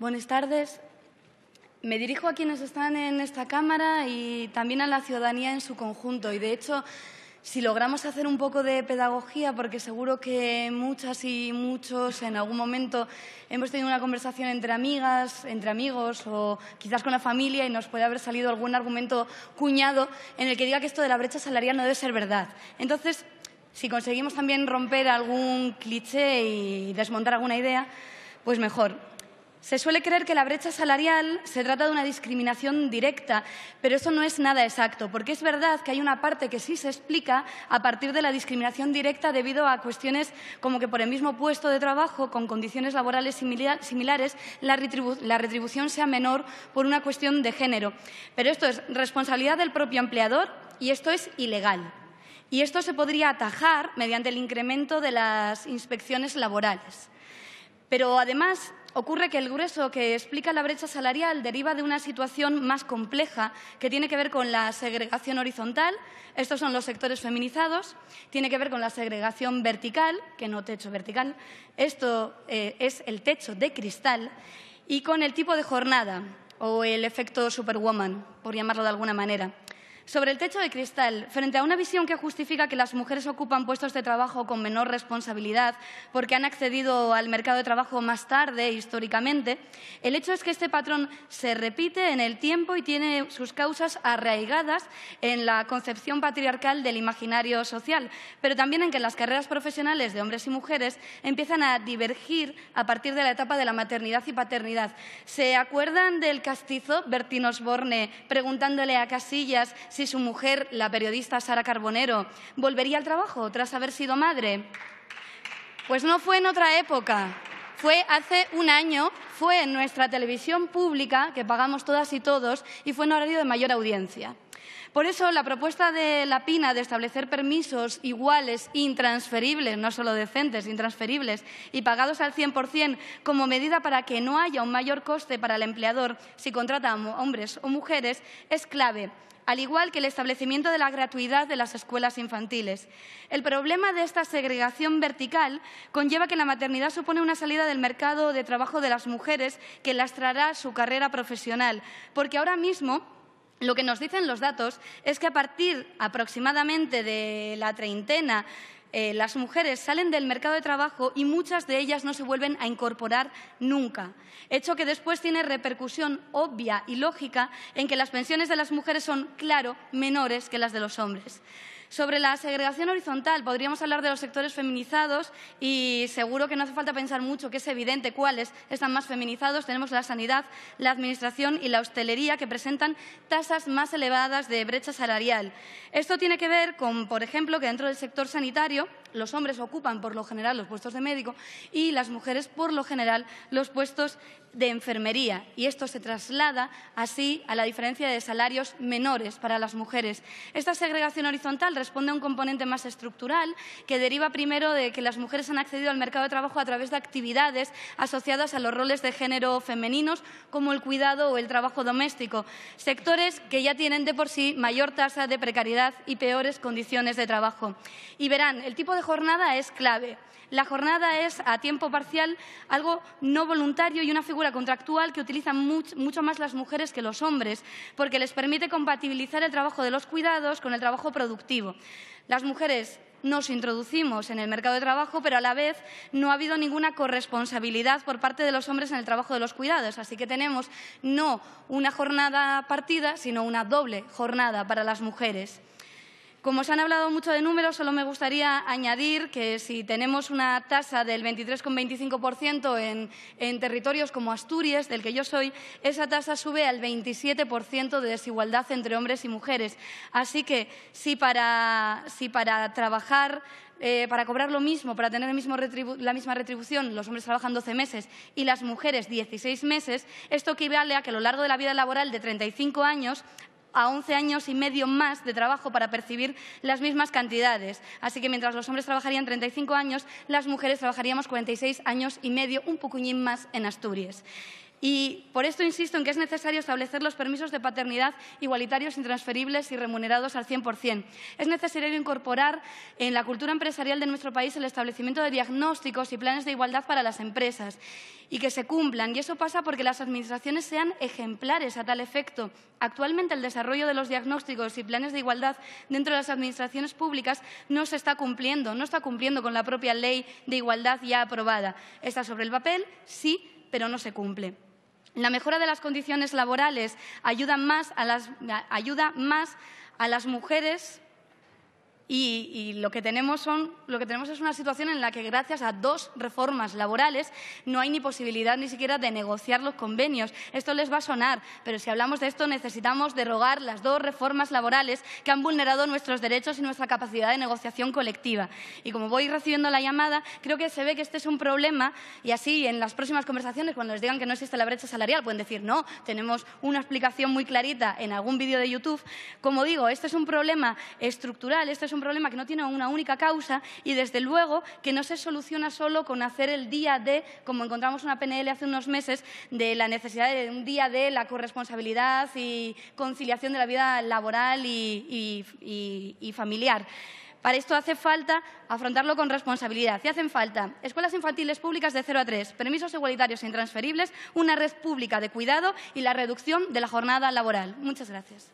Buenas tardes. Me dirijo a quienes están en esta Cámara y también a la ciudadanía en su conjunto. Y, de hecho, si logramos hacer un poco de pedagogía, porque seguro que muchas y muchos en algún momento hemos tenido una conversación entre amigas, entre amigos o quizás con la familia y nos puede haber salido algún argumento cuñado en el que diga que esto de la brecha salarial no debe ser verdad. Entonces, si conseguimos también romper algún cliché y desmontar alguna idea, pues mejor. Se suele creer que la brecha salarial se trata de una discriminación directa, pero eso no es nada exacto, porque es verdad que hay una parte que sí se explica a partir de la discriminación directa debido a cuestiones como que por el mismo puesto de trabajo, con condiciones laborales similares, la, retribución sea menor por una cuestión de género. Pero esto es responsabilidad del propio empleador y esto es ilegal. Y esto se podría atajar mediante el incremento de las inspecciones laborales. Pero además ocurre que el grueso que explica la brecha salarial deriva de una situación más compleja que tiene que ver con la segregación horizontal, estos son los sectores feminizados, tiene que ver con la segregación vertical, que no techo vertical, esto eh, es el techo de cristal, y con el tipo de jornada o el efecto superwoman, por llamarlo de alguna manera. Sobre el techo de cristal, frente a una visión que justifica que las mujeres ocupan puestos de trabajo con menor responsabilidad porque han accedido al mercado de trabajo más tarde, históricamente, el hecho es que este patrón se repite en el tiempo y tiene sus causas arraigadas en la concepción patriarcal del imaginario social, pero también en que las carreras profesionales de hombres y mujeres empiezan a divergir a partir de la etapa de la maternidad y paternidad. ¿Se acuerdan del castizo Bertín Osborne preguntándole a Casillas si su mujer, la periodista Sara Carbonero, volvería al trabajo tras haber sido madre. Pues no fue en otra época. Fue hace un año, fue en nuestra televisión pública, que pagamos todas y todos, y fue en horario de mayor audiencia. Por eso, la propuesta de la PINA de establecer permisos iguales, intransferibles, no solo decentes, intransferibles, y pagados al 100% como medida para que no haya un mayor coste para el empleador si contrata a hombres o mujeres, es clave al igual que el establecimiento de la gratuidad de las escuelas infantiles. El problema de esta segregación vertical conlleva que la maternidad supone una salida del mercado de trabajo de las mujeres que lastrará su carrera profesional, porque ahora mismo lo que nos dicen los datos es que a partir aproximadamente de la treintena eh, las mujeres salen del mercado de trabajo y muchas de ellas no se vuelven a incorporar nunca, hecho que después tiene repercusión obvia y lógica en que las pensiones de las mujeres son, claro, menores que las de los hombres. Sobre la segregación horizontal, podríamos hablar de los sectores feminizados y seguro que no hace falta pensar mucho, que es evidente cuáles están más feminizados. Tenemos la sanidad, la administración y la hostelería, que presentan tasas más elevadas de brecha salarial. Esto tiene que ver con, por ejemplo, que dentro del sector sanitario los hombres ocupan por lo general los puestos de médico y las mujeres por lo general los puestos de enfermería. Y esto se traslada así a la diferencia de salarios menores para las mujeres. Esta segregación horizontal responde a un componente más estructural que deriva primero de que las mujeres han accedido al mercado de trabajo a través de actividades asociadas a los roles de género femeninos como el cuidado o el trabajo doméstico, sectores que ya tienen de por sí mayor tasa de precariedad y peores condiciones de trabajo. Y verán, el tipo la jornada es clave. La jornada es a tiempo parcial algo no voluntario y una figura contractual que utilizan mucho más las mujeres que los hombres, porque les permite compatibilizar el trabajo de los cuidados con el trabajo productivo. Las mujeres nos introducimos en el mercado de trabajo, pero a la vez no ha habido ninguna corresponsabilidad por parte de los hombres en el trabajo de los cuidados. Así que tenemos no una jornada partida, sino una doble jornada para las mujeres. Como se han hablado mucho de números, solo me gustaría añadir que si tenemos una tasa del 23,25% en, en territorios como Asturias, del que yo soy, esa tasa sube al 27% de desigualdad entre hombres y mujeres. Así que si para, para trabajar eh, para cobrar lo mismo, para tener la misma retribución, los hombres trabajan 12 meses y las mujeres 16 meses, esto equivale a que a lo largo de la vida laboral de 35 años a 11 años y medio más de trabajo para percibir las mismas cantidades. Así que mientras los hombres trabajarían 35 años, las mujeres trabajaríamos 46 años y medio, un pucuñín más en Asturias. Y por esto insisto en que es necesario establecer los permisos de paternidad igualitarios, intransferibles y remunerados al 100%. Es necesario incorporar en la cultura empresarial de nuestro país el establecimiento de diagnósticos y planes de igualdad para las empresas y que se cumplan. Y eso pasa porque las administraciones sean ejemplares a tal efecto. Actualmente el desarrollo de los diagnósticos y planes de igualdad dentro de las administraciones públicas no se está cumpliendo, no está cumpliendo con la propia ley de igualdad ya aprobada. Está sobre el papel, sí, pero no se cumple. La mejora de las condiciones laborales ayuda más a las, mujeres y, lo, que tenemos lo que tenemos es una situación en la que gracias a dos reformas laborales no hay ni posibilidad ni siquiera de negociar los convenios. Esto les va a sonar, pero si hablamos de esto necesitamos derogar las dos reformas laborales que han vulnerado nuestros derechos y nuestra capacidad de negociación colectiva. Y como voy recibiendo la llamada, creo que se ve que este es un problema y así en las próximas conversaciones, cuando les digan que no existe la brecha salarial, pueden decir no, tenemos una explicación muy clarita en algún vídeo de YouTube. Como digo, este es un problema estructural, este un problema que no tiene una única causa y, desde luego, que no se soluciona solo con hacer el día de, como encontramos una PNL hace unos meses, de la necesidad de un día de la corresponsabilidad y conciliación de la vida laboral y, y familiar. Para esto hace falta afrontarlo con responsabilidad. Y hacen falta escuelas infantiles públicas de 0 a 3, permisos igualitarios e intransferibles, una red pública de cuidado y la reducción de la jornada laboral. Muchas gracias.